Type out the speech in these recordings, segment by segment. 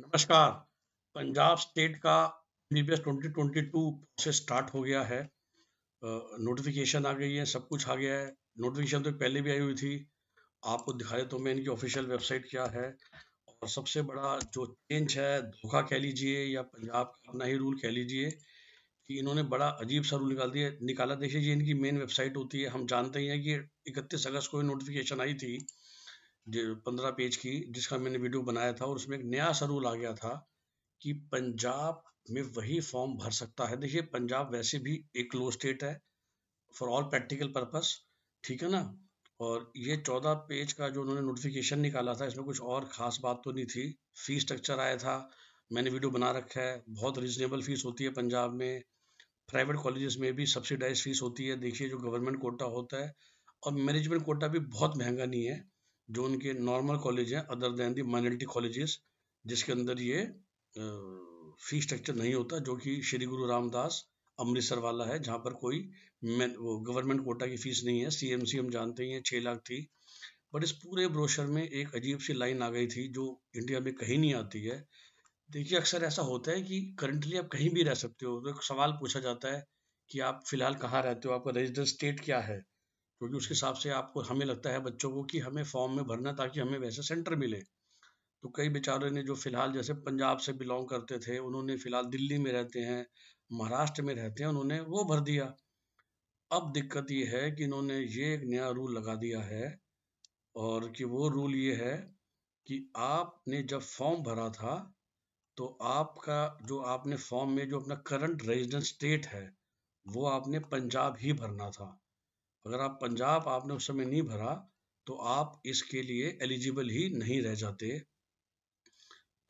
नमस्कार पंजाब स्टेट का प्रीवियस 2022 से स्टार्ट हो गया है नोटिफिकेशन आ गई है सब कुछ आ गया है नोटिफिकेशन तो पहले भी आई हुई थी आपको दिखा दे तो मैं इनकी ऑफिशियल वेबसाइट क्या है और सबसे बड़ा जो चेंज है धोखा कह लीजिए या पंजाब का अपना ही रूल कह लीजिए कि इन्होंने बड़ा अजीब सा रूल निकाल दिया निकाला देखिए इनकी मेन वेबसाइट होती है हम जानते ही हैं कि इकतीस अगस्त को नोटिफिकेशन आई थी पंद्रह पेज की जिसका मैंने वीडियो बनाया था और उसमें एक नया सरूल आ गया था कि पंजाब में वही फॉर्म भर सकता है देखिए पंजाब वैसे भी एक क्लोज स्टेट है फॉर ऑल प्रैक्टिकल पर्पस ठीक है ना और ये चौदह पेज का जो उन्होंने नोटिफिकेशन निकाला था इसमें कुछ और ख़ास बात तो नहीं थी फ़ी स्ट्रक्चर आया था मैंने वीडियो बना रखा है बहुत रिजनेबल फ़ीस होती है पंजाब में प्राइवेट कॉलेजेस में भी सब्सिडाइज फ़ीस होती है देखिए जो गवर्नमेंट कोटा होता है और मैनेजमेंट कोटा भी बहुत महंगा नहीं है जो उनके नॉर्मल कॉलेज हैं other than the minority colleges जिसके अंदर ये फी स्ट्रक्चर नहीं होता जो कि श्री गुरु रामदास अमृतसर वाला है जहाँ पर कोई वो गवर्नमेंट कोटा की फीस नहीं है सी एम सी हम जानते ही हैं छः लाख थी बट इस पूरे ब्रोशर में एक अजीब सी लाइन आ गई थी जो इंडिया में कहीं नहीं आती है देखिए अक्सर ऐसा होता है कि करंटली आप कहीं भी रह सकते हो तो एक सवाल पूछा जाता है कि आप फिलहाल कहाँ रहते हो आपका रेजिडेंस स्टेट क्या है क्योंकि उसके हिसाब से आपको हमें लगता है बच्चों को कि हमें फॉर्म में भरना ताकि हमें वैसे सेंटर मिले तो कई बेचारे ने जो फिलहाल जैसे पंजाब से बिलोंग करते थे उन्होंने फिलहाल दिल्ली में रहते हैं महाराष्ट्र में रहते हैं उन्होंने वो भर दिया अब दिक्कत ये है कि इन्होंने ये एक नया रूल लगा दिया है और कि वो रूल ये है कि आपने जब फॉर्म भरा था तो आपका जो आपने फॉर्म में जो अपना करंट रेजिडेंट स्टेट है वो आपने पंजाब ही भरना था अगर आप पंजाब आपने उस समय नहीं भरा तो आप इसके लिए एलिजिबल ही नहीं रह जाते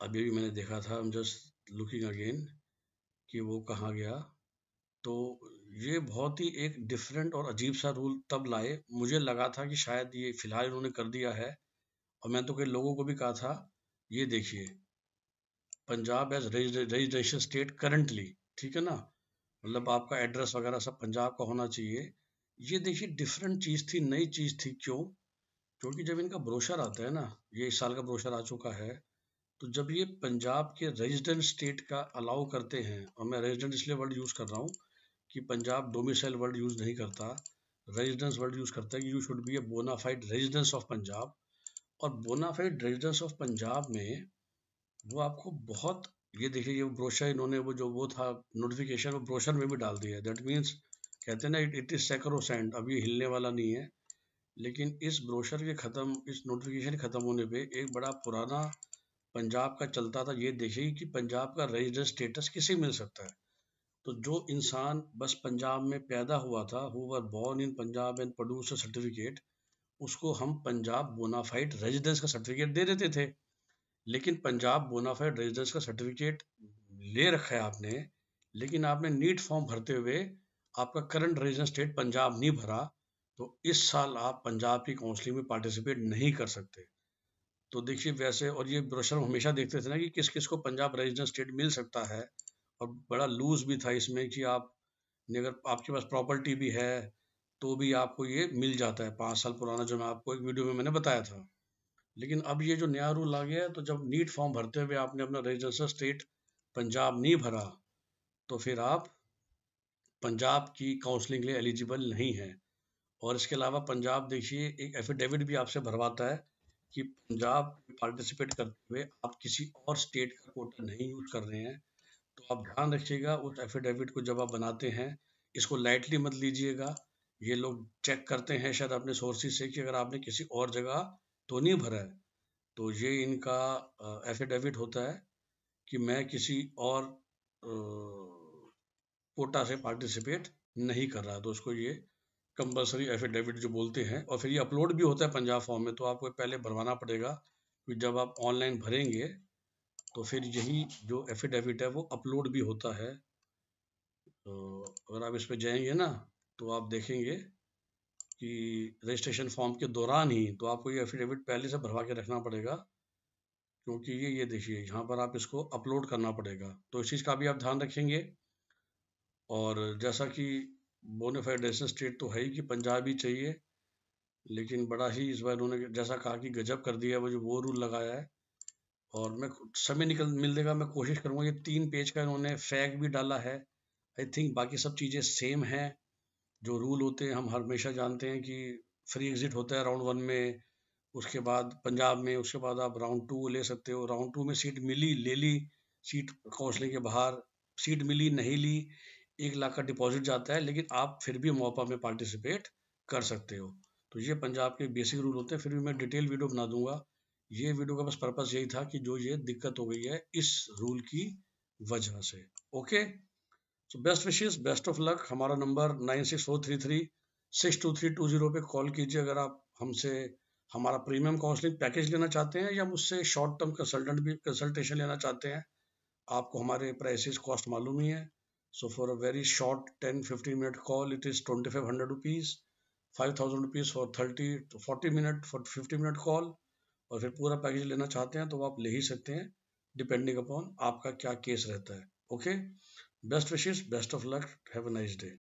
अभी भी मैंने देखा था हम जस्ट लुकिंग अगेन कि वो कहाँ गया तो ये बहुत ही एक डिफरेंट और अजीब सा रूल तब लाए मुझे लगा था कि शायद ये फ़िलहाल इन्होंने कर दिया है और मैं तो कई लोगों को भी कहा था ये देखिए Punjab as registration state currently ठीक है ना मतलब आपका एड्रेस वगैरह सब पंजाब का होना चाहिए ये देखिए डिफरेंट चीज़ थी नई चीज़ थी क्यों क्योंकि जब इनका ब्रोशर आता है ना ये इस साल का ब्रोशर आ चुका है तो जब ये पंजाब के रेजिडेंट स्टेट का अलाउ करते हैं और मैं रेजिडेंट इसलिए वर्ड यूज़ कर रहा हूँ कि पंजाब डोमिसाइल वर्ड यूज़ नहीं करता रेजिडेंस वर्ड यूज़ करता है कि you should be a bona fide residence of Punjab और बोनाफाइड रेजिडेंस ऑफ पंजाब में वो आपको बहुत ये देखिए ये ब्रोशर इन्होंने वो जो वो था नोटिफिकेशन वो ब्रोशर में भी डाल दिया है दैट मीन्स कहते हैं ना इट इज़ सैक्रोसेंट अब अभी हिलने वाला नहीं है लेकिन इस ब्रोशर के ख़त्म इस नोटिफिकेशन ख़त्म होने पे एक बड़ा पुराना पंजाब का चलता था ये देखिए कि पंजाब का रेजिडेंस स्टेटस किसे मिल सकता है तो जो इंसान बस पंजाब में पैदा हुआ था who were born in Punjab and producer certificate उसको हम पंजाब बोनाफाइड रेजिडेंस का सर्टिफिकेट दे देते थे लेकिन पंजाब बोनाफाइड रेजिडेंस का सर्टिफिकेट ले रखा है आपने लेकिन आपने नीट फॉर्म भरते हुए आपका करंट रीजन स्टेट पंजाब नहीं भरा तो इस साल आप पंजाब की काउंसलिंग में पार्टिसिपेट नहीं कर सकते तो देखिए वैसे और ये ब्रोशर हमेशा देखते थे ना कि किस किस को पंजाब रीजनल स्टेट मिल सकता है और बड़ा लूज भी था इसमें कि आप अगर आपके पास प्रॉपर्टी भी है तो भी आपको ये मिल जाता है पाँच साल पुराना जो मैं आपको एक वीडियो में मैंने बताया था लेकिन अब ये जो नया रूल आ गया है तो जब नीट फॉर्म भरते हुए आपने अपना रेजिडेंशियल स्टेट पंजाब नहीं भरा तो फिर आप पंजाब की काउंसलिंग के लिए एलिजिबल नहीं है और इसके अलावा पंजाब देखिए एक एफिडेविट भी आपसे भरवाता है कि पंजाब पार्टिसिपेट करते हुए आप किसी और स्टेट का कोटा नहीं यूज कर रहे हैं तो आप ध्यान रखिएगा उस एफिडेविट को जब आप बनाते हैं इसको लाइटली मत लीजिएगा ये लोग चेक करते हैं शायद अपने सोर्सेज से कि अगर आपने किसी और जगह तो नहीं भरा है तो ये इनका एफिडेविट होता है कि मैं किसी और कोटा से पार्टिसिपेट नहीं कर रहा तो उसको ये कंपलसरी एफिडेविट जो बोलते हैं और फिर ये अपलोड भी होता है पंजाब फॉर्म में तो आपको पहले भरवाना पड़ेगा कि जब आप ऑनलाइन भरेंगे तो फिर यही जो एफिडेविट है वो अपलोड भी होता है तो अगर आप इस पर जाएंगे ना तो आप देखेंगे कि रजिस्ट्रेशन फॉर्म के दौरान ही तो आपको ये एफिडेविट पहले से भरवा के रखना पड़ेगा क्योंकि ये ये देखिए यहाँ पर आप इसको अपलोड करना पड़ेगा तो इस चीज़ का भी आप ध्यान रखेंगे और जैसा कि बोनीफाइड नेशन स्टेट तो है ही कि पंजाब ही चाहिए लेकिन बड़ा ही इस बार उन्होंने जैसा कहा कि गजब कर दिया वो जो वो रूल लगाया है और मैं समय निकल मिल देगा मैं कोशिश करूँगा ये तीन पेज का इन्होंने फैक भी डाला है आई थिंक बाकी सब चीज़ें सेम हैं जो रूल होते हैं हम हमेशा जानते हैं कि फ्री एग्ज़िट होता है राउंड वन में उसके बाद पंजाब में उसके बाद आप राउंड टू ले सकते हो राउंड टू में सीट मिली ले ली सीट काउंसलिंग के बाहर सीट मिली नहीं ली एक लाख का डिपॉजिट जाता है लेकिन आप फिर भी मोपा में पार्टिसिपेट कर सकते हो तो ये पंजाब के बेसिक रूल होते हैं फिर भी मैं डिटेल वीडियो बना दूंगा ये वीडियो का बस पर्पस यही था कि जो ये दिक्कत हो गई है इस रूल की वजह से okay so best Vishesh best of luck हमारा number nine six four three three six two three two zero पे कॉल कीजिए अगर आप हमसे हमारा प्रीमियम काउंसलिंग पैकेज लेना चाहते हैं या मुझसे शॉर्ट टर्म कंसल्टेंट भी कंसल्टेशन लेना चाहते हैं आपको हमारे प्राइसेस कॉस्ट मालूम ही है So for a very short 10-15 minute call, it is 2500 rupees, 5000 rupees for 30 to 40 minute for 50 minute call और फिर पूरा पैकेज लेना चाहते हैं तो आप ले ही सकते हैं डिपेंडिंग अपॉन आपका क्या केस रहता है okay best Vishesh best of luck have a nice day